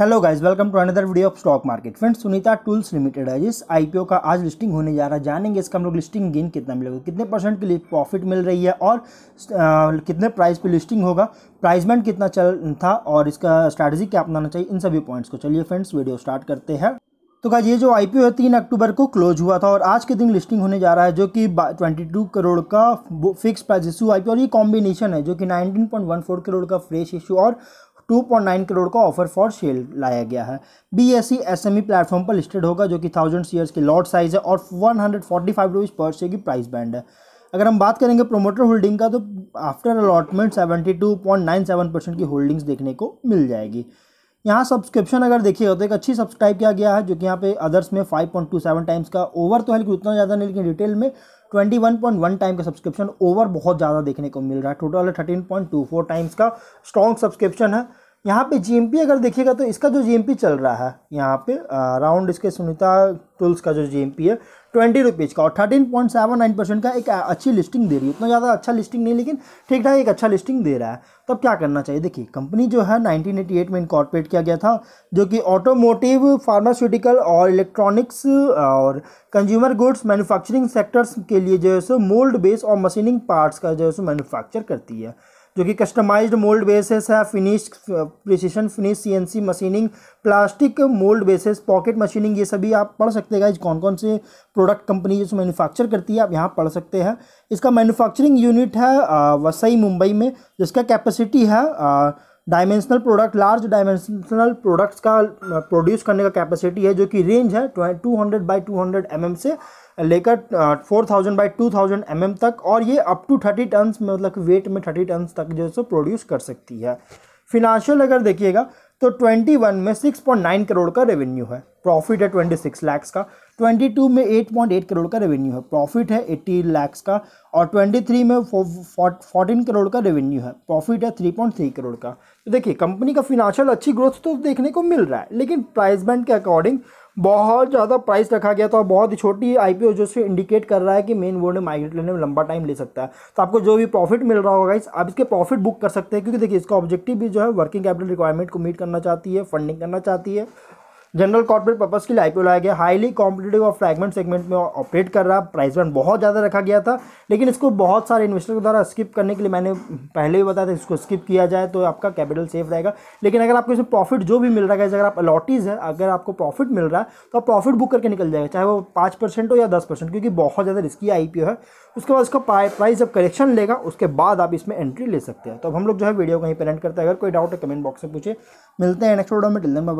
hello guys welcome to another video of stock market friends Sunita tools limited है जिस IPO का आज listing होने जा रहा है जानेंगे इसका हम लोग लिस्टिंग गेन कितना मिलेगा कितने परसेंट के लिए प्रॉफिट मिल रही है और आ, कितने प्राइस पे लिस्टिंग होगा प्राइसमेंट कितना चल था और इसका स्ट्रैटेजी क्या अपनाना चाहिए इन सभी पॉइंट्स को चलिए फ्रेंड्स वीडियो स्टार्ट करते हैं तो गाइज ये जो आई है तीन अक्टूबर को क्लोज हुआ था और आज के दिन लिस्टिंग होने जा रहा है जो कि 22 करोड़ का फिक्स प्राइस इशू आई और ये कॉम्बिनेशन है जो कि 19.14 करोड़ का फ्रेश इशू और 2.9 करोड़ का ऑफर फॉर सेल लाया गया है B S E S M E platform पर लिस्टेड होगा जो कि थाउजेंड सीयर्स की लॉट साइज है और one hundred forty five rupees पर शेयर की प्राइस बैंड है अगर हम बात करेंगे प्रोमोटर होल्डिंग का तो after allotment seventy two point nine seven percent की होल्डिंग्स देखने को मिल जाएगी यहाँ सब्सक्रिप्शन अगर देखिएगा तो एक अच्छी सब्सक्राइब किया गया है जो कि यहाँ पे अदर्स में 5.27 टाइम्स का ओवर तो है लेकिन उतना ज़्यादा नहीं लेकिन रिटेल में 21.1 टाइम का सब्सक्रिप्शन ओवर बहुत ज़्यादा देखने को मिल रहा है total thirteen point two four times का स्ट्रॉन्ग सब्सक्रिप्शन है यहाँ पे जीएमपी अगर देखिएगा तो इसका जो जीएमपी चल रहा है यहाँ पे राउंड इसके सुनीता टूल्स का जो जीएमपी है ट्वेंटी रुपीज़ का और thirteen point seven nine percent का एक अच्छी लिस्टिंग दे रही है उतना ज़्यादा अच्छा लिस्टिंग नहीं लेकिन ठीक ठाक एक अच्छा लिस्टिंग दे रहा है तो अब क्या करना चाहिए देखिए कंपनी जो है नाइनटीन में इनकॉर्पोरेट किया गया था जो कि ऑटोमोटिव फार्मास्यूटिकल और इलेक्ट्रॉनिक्स और कंज्यूमर गुड्स मैनुफैक्चरिंग सेक्टर्स के लिए जो है सो मोल्ड बेस और मशीनिंग पार्ट्स का जो है सो मैनुफैक्चर करती है जो कि कस्टमाइज्ड मोल्ड बेसिस है finish precision finish CNC machining plastic mold bases pocket machining ये सभी आप पढ़ सकते हैं कौन कौन से प्रोडक्ट कंपनी जिसमें मैन्युफैक्चर करती है आप यहाँ पढ़ सकते हैं इसका मैन्युफैक्चरिंग यूनिट है वसई मुंबई में जिसका कैपेसिटी है dimensional product large dimensional products का प्रोड्यूस करने का कैपेसिटी है जो कि रेंज है two hundred by two hundred M से लेकर four thousand by two thousand M M तक और ये अप टू थर्टी टन्स मतलब वेट में थर्टी टन्स तक जो है सो प्रोड्यूस कर सकती है फिनांशियल अगर देखिएगा तो ट्वेंटी वन में सिक्स पॉइंट नाइन करोड़ का रेवेन्यू है प्रॉफिट है ट्वेंटी सिक्स लैक्स का ट्वेंटी टू में एट पॉइंट एट करोड़ का रेवेन्यू है प्रॉफिट है एट्टी लैक्स का और ट्वेंटी थ्री में फोर्टीन करोड़ का रेवेन्यू है प्रॉफिट है थ्री पॉइंट थ्री करोड़ का तो देखिए कंपनी का फिनांशियल अच्छी ग्रोथ तो देखने को मिल रहा है लेकिन प्राइस बैंड के अकॉर्डिंग बहुत ज़्यादा प्राइस रखा गया था और बहुत ही छोटी आई पी जो से इंडिकेट कर रहा है कि मेन बोर्ड में माइग्रेट लेने में लंबा टाइम ले सकता है तो आपको जो भी प्रॉफिट मिल रहा होगा इस आप इसके प्रॉफिट बुक कर सकते हैं क्योंकि देखिए इसका ऑब्जेक्टिव भी जो है वर्किंग कैपिटल रिक्वायरमेंट को मीट करना चाहती है फंडिंग करना चाहती है जनरल कॉर्पोरेट पर्पज़ के लिए आईपीओ लाया गया हाईली कॉम्पिटेटिव और फ्रैगमेंट सेगमेंट में ऑपरेट कर रहा प्राइस वन बहुत ज़्यादा रखा गया था लेकिन इसको बहुत सारे इन्वेस्टर के द्वारा स्किप करने के लिए मैंने पहले ही बताया था इसको स्किप किया जाए तो आपका कैपिटल सेफ रहेगा लेकिन अगर आपको इसमें प्रॉफिट जो भी मिल रहा है अगर आप अलॉटीज़ है अगर आपको प्रॉफिट मिल रहा है तो आप प्रॉफिट बुक करके निकल जाएगा चाहे वो पाँच परसेंट हो या दस परसेंट क्योंकि बहुत ज़्यादा रिस्की आई है उसके बाद उसका प्राइस जब करेक्शन लेगा उसके बाद आप इसमें एंट्री ले सकते हैं तो अब हम लोग जो है वीडियो कहीं पर एंड करते हैं अगर कोई डाउट है कमेंट बॉक्स में पूछे मिलते हैं नेक्स्ट वीडियो में टिल दिन